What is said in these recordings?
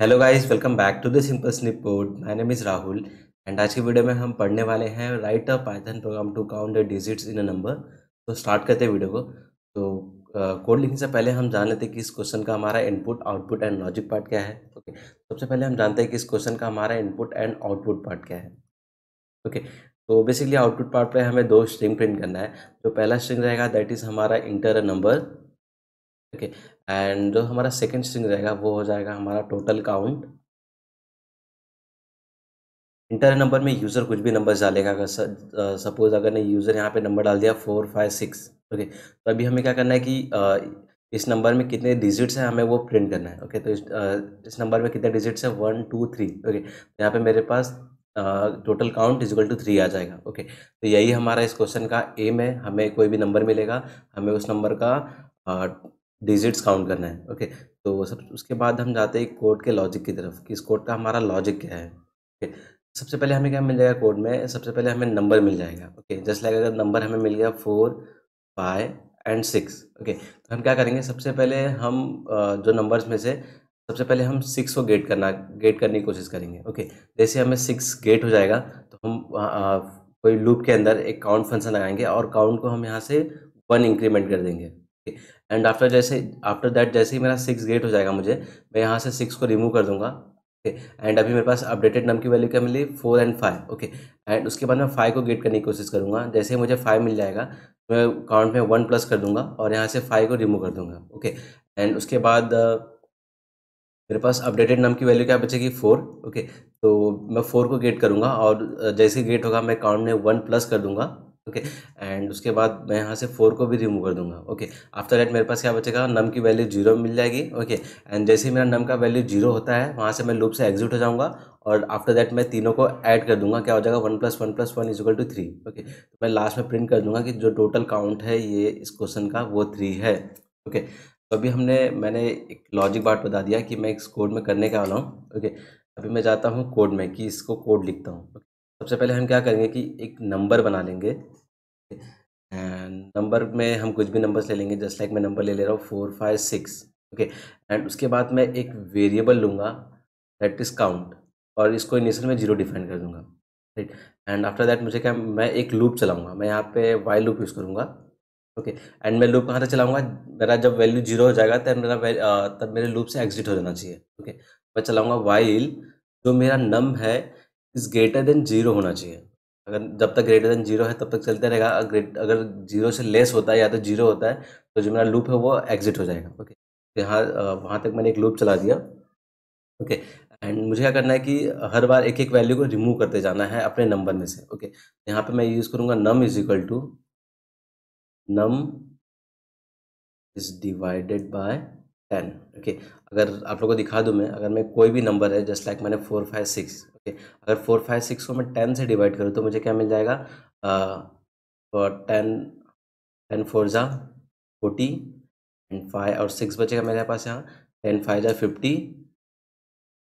Hello guys welcome back to the simple snip code my name is Rahul and आज की video में हम पढ़ने वाले हैं write a Python program to count the digits in a number तो start करते हैं वीडियो को तो कोड लिखने से पहले हम जान लेते हैं कि इस क्वेश्चन का हमारा input output and logic part क्या है ओके okay. सबसे पहले हम जानते हैं कि इस क्वेश्चन का हमारा इनपुट एंड आउटपुट पार्ट क्या है ओके तो बेसिकली आउटपुट पार्ट पर हमें दो स्ट्रिंग प्रिंट करना है जो पहला स्ट्रिंग रहेगा दैट इज़ हमारा enter a number okay and जो हमारा सेकेंड स्ट्रिंग रहेगा वो हो जाएगा हमारा टोटल काउंट इंटर नंबर में यूज़र कुछ भी नंबर डालेगा अगर सपोज अगर नहीं यूज़र यहाँ पे नंबर डाल दिया फोर फाइव सिक्स ओके तो अभी हमें क्या करना है कि आ, इस नंबर में कितने डिजिट्स हैं हमें वो प्रिंट करना है ओके तो इस आ, इस नंबर में कितने डिजिट्स हैं वन टू थ्री ओके तो यहाँ पे मेरे पास total count is equal to three आ जाएगा ओके तो यही हमारा इस क्वेश्चन का एम है हमें कोई भी नंबर मिलेगा हमें उस नंबर का डिजिट्स काउंट करना है ओके तो सब उसके बाद हम जाते हैं कोड के लॉजिक की तरफ कि इस कोड का हमारा लॉजिक क्या है ओके सबसे पहले हमें क्या मिल जाएगा कोड में सबसे पहले हमें नंबर मिल जाएगा ओके जस्ट लाइक अगर नंबर हमें मिल गया four five and six okay तो हम क्या करेंगे सबसे पहले हम जो नंबर्स में से सबसे पहले हम सिक्स को गेट करना गेट करने की कोशिश करेंगे ओके जैसे हमें सिक्स गेट हो जाएगा तो हम आ, आ, कोई लूप के अंदर एक काउंट फंक्शन लगाएंगे और काउंट को हम यहाँ से वन इंक्रीमेंट कर देंगे एंड आफ्टर जैसे आफ्टर दैट जैसे ही मेरा सिक्स गेट हो जाएगा मुझे मैं यहाँ से सिक्स को रिमूव कर दूंगा ओके एंड अभी मेरे पास अपडेटेड नम की वैल्यू क्या मिली four and five okay and उसके बाद मैं फाइव को गेट करने की कोशिश करूँगा जैसे ही मुझे फाइव मिल जाएगा मैं काउंट में वन प्लस कर दूंगा और यहाँ से फाइव को रिमूव कर दूंगा ओके एंड उसके बाद uh, मेरे पास अपडेटेड नम की वैल्यू क्या बचेगी फोर ओके तो मैं फोर को गेट करूँगा और uh, जैसे गेट होगा मैं काउंट में वन प्लस कर दूंगा ओके एंड उसके बाद मैं यहाँ से फोर को भी रिमूव कर दूंगा ओके आफ्टर दैट मेरे पास क्या बचेगा नम की वैल्यू जीरो मिल जाएगी ओके एंड जैसे ही मेरा नम का वैल्यू जीरो होता है वहाँ से मैं लूप से एग्जिट हो जाऊँगा और आफ्टर दैट मैं तीनों को ऐड कर दूंगा क्या हो जाएगा one plus one plus one is equal to three okay तो मैं लास्ट में प्रिंट कर दूंगा कि जो टोटल काउंट है ये इस क्वेश्चन का वो थ्री है ओके तो अभी हमने मैंने एक लॉजिक बात बता दिया कि मैं इस कोड में करने का वाला हूँ ओके अभी मैं जाता हूँ कोड में कि इसको कोड लिखता हूँ सबसे पहले हम क्या करेंगे कि एक नंबर बना लेंगे एंड नंबर में हम कुछ भी नंबर्स ले लेंगे जस्ट लाइक मैं नंबर ले ले रहा हूँ four five six okay and उसके बाद मैं एक वेरिएबल लूँगा दैट इज़ काउंट और इसको इनिशियल में जीरो डिफाइन कर दूँगा राइट एंड आफ्टर दैट मुझे क्या मैं एक लूप चलाऊँगा मैं यहाँ पे वाई लूप यूज़ करूँगा ओके एंड मैं लूप कहाँ तक चलाऊँगा मेरा जब वैल्यू जीरो हो जाएगा तब मेरा तब मेरे लूप से एग्जिट हो जाना चाहिए ओके मैं चलाऊँगा वाइल जो मेरा नम है इज़ ग्रेटर देन जीरो होना चाहिए अगर जब तक ग्रेटर देन जीरो है तब तक चलता रहेगा अगर जीरो से लेस होता है या तो जीरो होता है तो जो मेरा लूप है वो एग्जिट हो जाएगा ओके तो यहाँ वहाँ तक मैंने एक लूप चला दिया ओके एंड मुझे क्या करना है कि हर बार एक एक वैल्यू को रिमूव करते जाना है अपने नंबर में से ओके तो यहाँ पे मैं यूज़ करूँगा num is equal to num is divided by ten okay अगर आप लोगों को दिखा दूँ मैं अगर मैं कोई भी नंबर है जस्ट लाइक मैंने फोर फाइव सिक्स ओके अगर फोर फाइव सिक्स को मैं टेन से डिवाइड करूँ तो मुझे क्या मिल जाएगा टेन टेन फोर ज़ा फोर्टी एंड फाइव और सिक्स बचेगा मेरे पास यहाँ टेन फाइव ज़ा फिफ्टी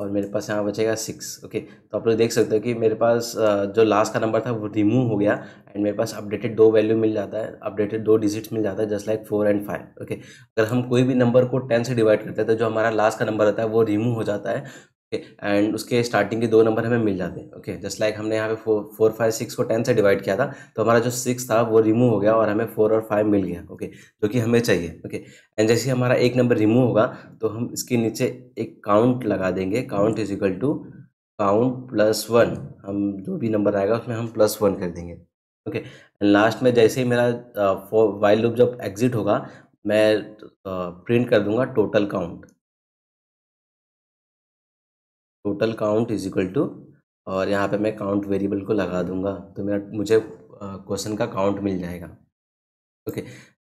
और मेरे पास यहाँ बचेगा सिक्स ओके तो आप लोग देख सकते हो कि मेरे पास जो लास्ट का नंबर था वो रिमूव हो गया एंड मेरे पास अपडेटेड दो वैल्यू मिल जाता है अपडेटेड दो डिजिट्स मिल जाता है just like four and five okay अगर हम कोई भी नंबर को टेन से डिवाइड करते हैं तो जो हमारा लास्ट का नंबर होता है वो रिमूव हो जाता है एंड उसके स्टार्टिंग के दो नंबर हमें मिल जाते हैं ओके जस्ट लाइक हमने यहाँ पे फोर फोर फाइव सिक्स को टेन से डिवाइड किया था तो हमारा जो सिक्स था वो रिमूव हो गया और हमें फोर और फाइव मिल गया ओके जो कि हमें चाहिए ओके एंड जैसे हमारा एक नंबर रिमूव होगा तो हम इसके नीचे एक काउंट लगा देंगे count is equal to count plus one हम जो भी नंबर आएगा उसमें हम प्लस वन कर देंगे ओके एंड लास्ट में जैसे ही मेरा वाइल्ड uh, लुक जब एग्जिट होगा मैं प्रिंट uh, कर दूंगा total count total count is equal to और यहाँ पे मैं काउंट वेरिएबल को लगा दूंगा तो मेरा मुझे क्वेश्चन का काउंट मिल जाएगा ओके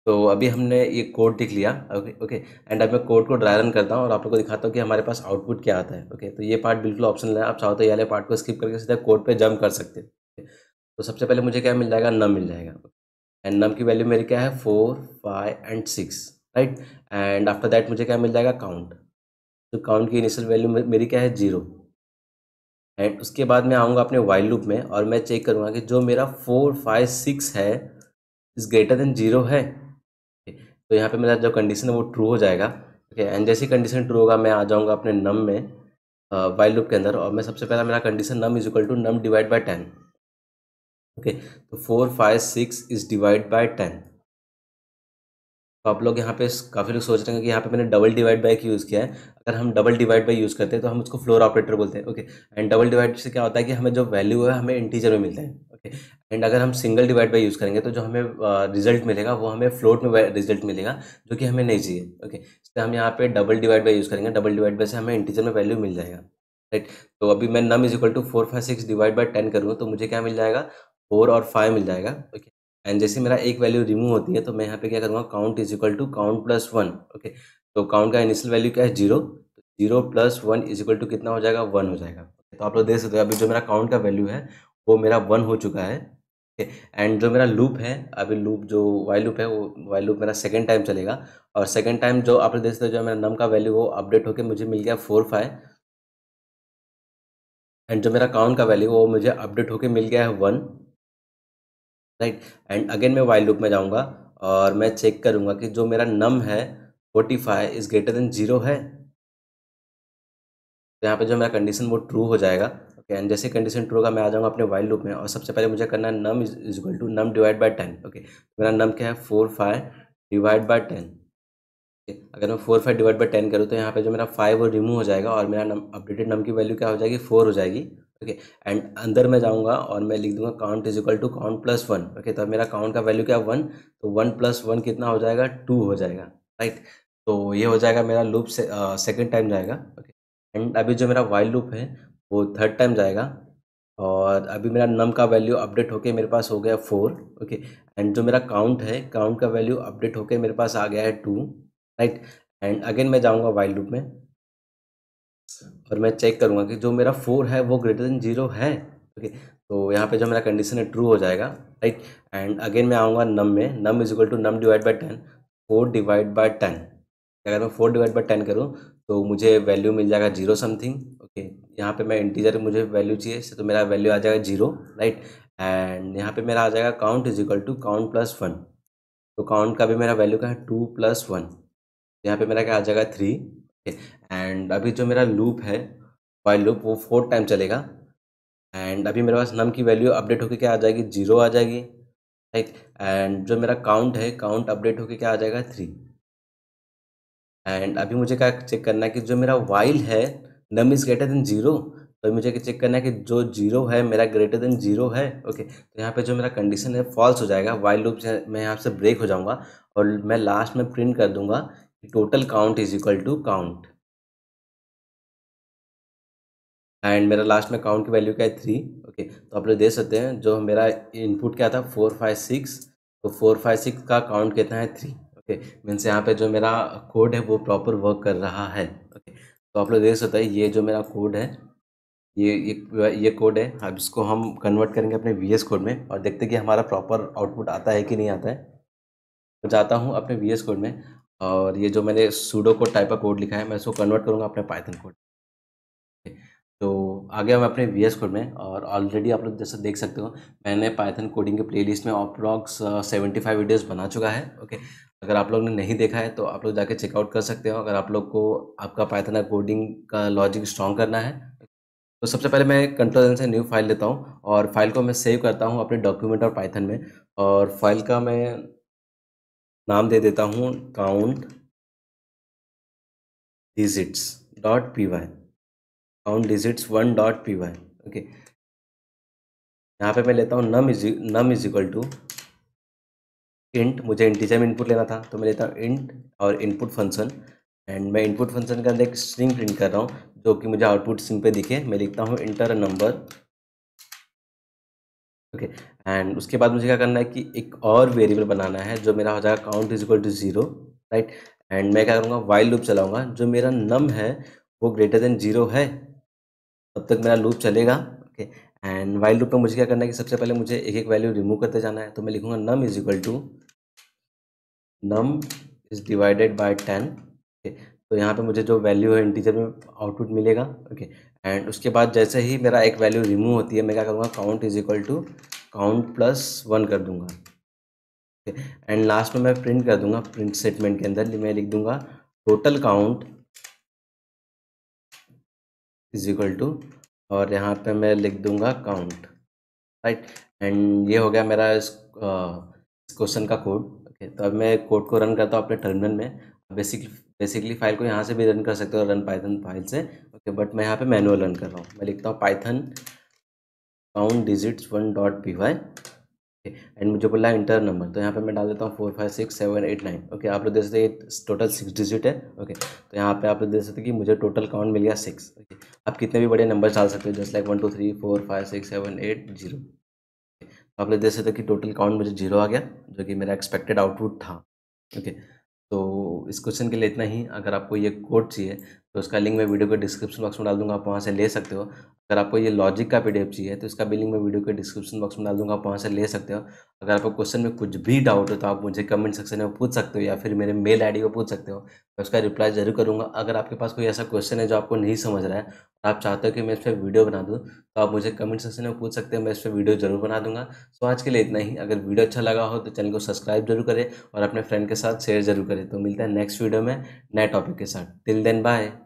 तो अभी हमने ये कोड लिख लिया ओके ओके एंड अब मैं कोड को ड्राई रन करता हूँ और आप लोग को दिखाता हूँ कि हमारे पास आउटपुट क्या आता है ओके तो ये पार्ट बिल्कुल ऑप्शनल है आप चाहो तो ये वाले पार्ट को स्किप करके सीधा कोड पर जंप कर सकते हैं तो सबसे पहले मुझे क्या मिल जाएगा नम मिल जाएगा एंड नम की वैल्यू मेरी क्या है four five and six right and after that मुझे क्या मिल जाएगा काउंट तो काउंट की इनिशियल वैल्यू मेरी क्या है जीरो एंड उसके बाद मैं आऊँगा अपने वाइल लूप में और मैं चेक करूँगा कि जो मेरा फोर फाइव सिक्स है इज़ ग्रेटर देन जीरो है तो यहाँ पे मेरा जो कंडीशन है वो ट्रू हो जाएगा ओके एंड जैसी कंडीशन ट्रू होगा मैं आ जाऊँगा अपने नम में वाइल लूप के अंदर और मैं सबसे पहला मेरा condition num is equal to num divide by ten okay तो four five six is divide by ten तो आप लोग यहाँ पे काफ़ी लोग सोच रहे हैं कि यहाँ पे मैंने डबल डिवाइड बाई यूज़ किया है अगर हम डबल डिवाइड बाई यूज़ करते हैं तो हम उसको फ्लोर ऑपरेटर बोलते हैं ओके एंड डबल डिवाइड से क्या होता है कि हमें जो वैल्यू है हमें इंटीजर में मिलता है ओके एंड अगर हम सिंगल डिवाइड बाई यूज़ करेंगे तो जो हमें रिजल्ट मिलेगा वो हमें फ्लोट में रिजल्ट मिलेगा जो कि हमें नहीं चाहिए ओके इसलिए हम यहाँ पे डबल डिवाइड बाई यूज़ करेंगे डबल डिवाइड बाई से हमें इंटीजर में वैल्यू मिल जाएगा राइट तो अभी मैं num is equal to four five six divide by ten करूँगा तो मुझे क्या मिल जाएगा फोर और फाइव मिल जाएगा ओके एंड जैसे मेरा एक वैल्यू रिमूव होती है तो मैं यहाँ पे क्या करूँगा count is equal to count plus one okay तो काउंट का इनिशियल वैल्यू क्या है जीरो तो zero plus one is equal to कितना हो जाएगा वन हो जाएगा तो आप लोग देख सकते हो अभी जो मेरा काउंट का वैल्यू है वो मेरा वन हो चुका है ओके एंड जो मेरा लूप है अभी लूप जो वाई लूप है वो वाई लूप मेरा सेकेंड टाइम चलेगा और सेकेंड टाइम जो आप लोग देख सकते हो जो मेरा नम का वैल्यू वो अपडेट होकर मुझे मिल गया फोर फाइव एंड जो मेरा काउंट का वैल्यू वो मुझे अपडेट होकर मिल गया है वन राइट एंड अगेन मैं वाइल्ड लुक में जाऊँगा और मैं चेक करूँगा कि जो मेरा नम है forty five is greater than zero है तो यहाँ पे जो मेरा कंडीशन वो ट्रू हो जाएगा ओके एंड जैसे कंडीशन ट्रू होगा मैं आ जाऊँगा अपने वाइल्ड लुक में और सबसे पहले मुझे करना है num is equal to num divide by ten okay मेरा नम क्या है four five divide by ten अगर मैं four five divide by ten करूँ तो यहाँ पे जो मेरा फाइव वो रिमूव हो जाएगा और मेरा नम अपडेटेड नम की वैल्यू क्या हो जाएगी फोर हो जाएगी ओके एंड अंदर मैं जाऊंगा और मैं लिख दूंगा count is equal to count plus one okay तो मेरा काउंट का वैल्यू क्या वन तो वन प्लस वन कितना हो जाएगा टू हो जाएगा राइट right? तो ये हो जाएगा मेरा लूप से सेकेंड टाइम जाएगा ओके एंड अभी जो मेरा वाइल लूप है वो थर्ड टाइम जाएगा और अभी मेरा नम का वैल्यू अपडेट होके मेरे पास हो गया फोर ओके एंड जो मेरा काउंट है काउंट का वैल्यू अपडेट होके मेरे पास आ गया है टू राइट एंड अगेन मैं जाऊँगा वाइल्ड लूप में और मैं चेक करूँगा कि जो मेरा फोर है वो ग्रेटर देन जीरो है ओके तो यहाँ पे जो मेरा कंडीशन है ट्रू हो जाएगा राइट एंड अगेन मैं आऊँगा नम में num is equal to num divide by ten four divide by ten अगर मैं फोर डिवाइड बाई टेन करूँ तो मुझे वैल्यू मिल जाएगा जीरो समथिंग ओके यहाँ पे मैं इंटीजर मुझे वैल्यू चाहिए तो मेरा वैल्यू आ जाएगा जीरो राइट एंड यहाँ पे मेरा आ जाएगा count is equal to count plus one तो काउंट का भी मेरा वैल्यू क्या है टू प्लस वन यहाँ पे मेरा क्या आ जाएगा थ्री एंड अभी जो मेरा लूप है वाइल लूप वो फोर टाइम चलेगा एंड अभी मेरे पास नम की वैल्यू अपडेट होकर क्या आ जाएगी जीरो आ जाएगी राइट एंड जो मेरा काउंट है काउंट अपडेट होकर क्या आ जाएगा थ्री एंड अभी मुझे क्या चेक करना है कि जो मेरा वाइल है num is greater than zero तो मुझे चेक करना है कि जो जीरो है मेरा ग्रेटर देन जीरो है ओके तो यहाँ पे जो मेरा कंडीशन है फॉल्स हो जाएगा वाइल लूप मैं यहाँ से ब्रेक हो जाऊँगा और मैं लास्ट में प्रिंट कर दूंगा total count is equal to count and मेरा लास्ट में काउंट की वैल्यू क्या है थ्री ओके okay, तो आप लोग देख सकते हैं जो मेरा इनपुट क्या था फोर फाइव सिक्स तो फोर फाइव सिक्स का काउंट कितना है थ्री ओके मीन्स यहाँ पे जो मेरा कोड है वो प्रॉपर वर्क कर रहा है ओके okay, तो आप लोग देख सकते हैं ये जो मेरा कोड है ये ये ये कोड है अब इसको हम कन्वर्ट करेंगे अपने वी एस कोड में और देखते हैं कि हमारा प्रॉपर आउटपुट आता है कि नहीं आता है तो जाता हूँ अपने वी एस कोड में और ये जो मैंने सूडो कोड टाइप का कोड लिखा है मैं इसको कन्वर्ट करूँगा अपने पाइथन कोड तो आ गया मैं अपने वी एस कोड में और ऑलरेडी आप लोग जैसे देख सकते हो मैंने पाइथन कोडिंग के प्लेलिस्ट में अप्रॉक्स सेवेंटी फाइव वीडियोज़ बना चुका है ओके अगर आप लोग ने नहीं देखा है तो आप लोग जाके चेकआउट कर सकते हो अगर आप लोग को आपका पाइथन कोडिंग का लॉजिक स्ट्रॉन्ग करना है तो सबसे पहले मैं कंट्रोल से न्यू फाइल लेता हूँ और फाइल को मैं सेव करता हूँ अपने डॉक्यूमेंट और पाइथन में और फाइल का मैं नाम दे देता हूँ count digits dot P Y count digits one dot P Y okay यहाँ पे मैं लेता हूँ num is num is equal to int मुझे इंटीजर में इनपुट लेना था तो मैं लेता हूँ इंट और इनपुट फंक्शन एंड मैं इनपुट फंक्शन के अंदर एक स्ट्रिंग प्रिंट कर रहा हूँ जो कि मुझे आउटपुट स्ट्रिंग पे दिखे मैं लिखता हूँ इंटर नंबर ओके एंड उसके बाद मुझे क्या करना है कि एक और वेरिएबल बनाना है जो मेरा हो जाएगा count is equal to zero right and मैं क्या करूँगा वाइल लूप चलाऊँगा जो मेरा नम है वो ग्रेटर देन जीरो है तब तक मेरा लूप चलेगा ओके एंड वाइल लूप में मुझे क्या करना है कि सबसे पहले मुझे एक एक वैल्यू रिमूव करते जाना है तो मैं लिखूँगा num is equal to num is divided by ten okay तो यहाँ पे मुझे जो वैल्यू है इंटीजर में आउटपुट मिलेगा ओके okay. एंड उसके बाद जैसे ही मेरा एक वैल्यू रिमूव होती है मैं क्या करूँगा count is equal to count plus one कर दूंगा एंड लास्ट में मैं प्रिंट कर दूंगा प्रिंट स्टेटमेंट के अंदर मैं लिख दूंगा total count is equal to और यहाँ पे मैं लिख दूंगा काउंट राइट एंड ये हो गया मेरा इस क्वेश्चन का कोड ओके तो अब मैं कोड को रन करता हूँ अपने टर्मिनल में बेसिक बेसिकली फाइल को यहाँ से भी रन कर सकते हो रन पाइथन फाइल से ओके बट मैं यहाँ पे मैनुअल रन कर रहा हूँ मैं लिखता हूँ Python count digits one dot P Y and मुझे बोला इंटर नंबर तो यहाँ पे मैं डाल देता हूँ four five six seven eight nine okay आप लोग देख सकते हैं टोटल सिक्स डिजिट है ओके तो यहाँ पे आप लोग देख सकते हैं कि मुझे टोटल काउंट मिल गया सिक्स ओके आप कितने भी बड़े नंबर्स डाल सकते हो just like one two three four five six seven eight zero आप लोग देख सकते हो कि टोटल काउंट मुझे जीरो आ गया जो कि मेरा एक्सपेक्टेड आउटपुट था ओके okay. तो इस क्वेश्चन के लिए इतना ही अगर आपको ये कोड चाहिए तो उसका लिंक मैं वीडियो के डिस्क्रिप्शन बॉक्स में डाल दूंगा आप वहाँ से ले सकते हो अगर आपको ये लॉजिक का पीडीएफ चाहिए तो इसका भी लिंक मैं वीडियो के डिस्क्रिप्शन बॉक्स में डाल दूंगा आप वहाँ से ले सकते हो अगर आपको क्वेश्चन में कुछ भी डाउट हो तो आप मुझे कमेंट सेक्शन में पूछ सकते हो या फिर मेरे मेल आई डी पूछ सकते हो मैं उसका रिप्लाई जरूर करूँगा अगर आपके पास कोई ऐसा क्वेश्चन है जो आपको नहीं समझ रहा है और आप चाहते हो कि मैं इस पर वीडियो बना दूँ तो आप मुझे कमेंट सेक्शन में पूछ सकते हो मैं इस पर वीडियो जरूर बना दूँगा सो आज के लिए इतना ही अगर वीडियो अच्छा लगा हो तो चैनल को सब्सक्राइब जरूर करें और अपने फ्रेंड के साथ शेयर जरूर करें तो मिलता है नेक्स्ट वीडियो में नए टॉपिक के साथ टिल देन बाय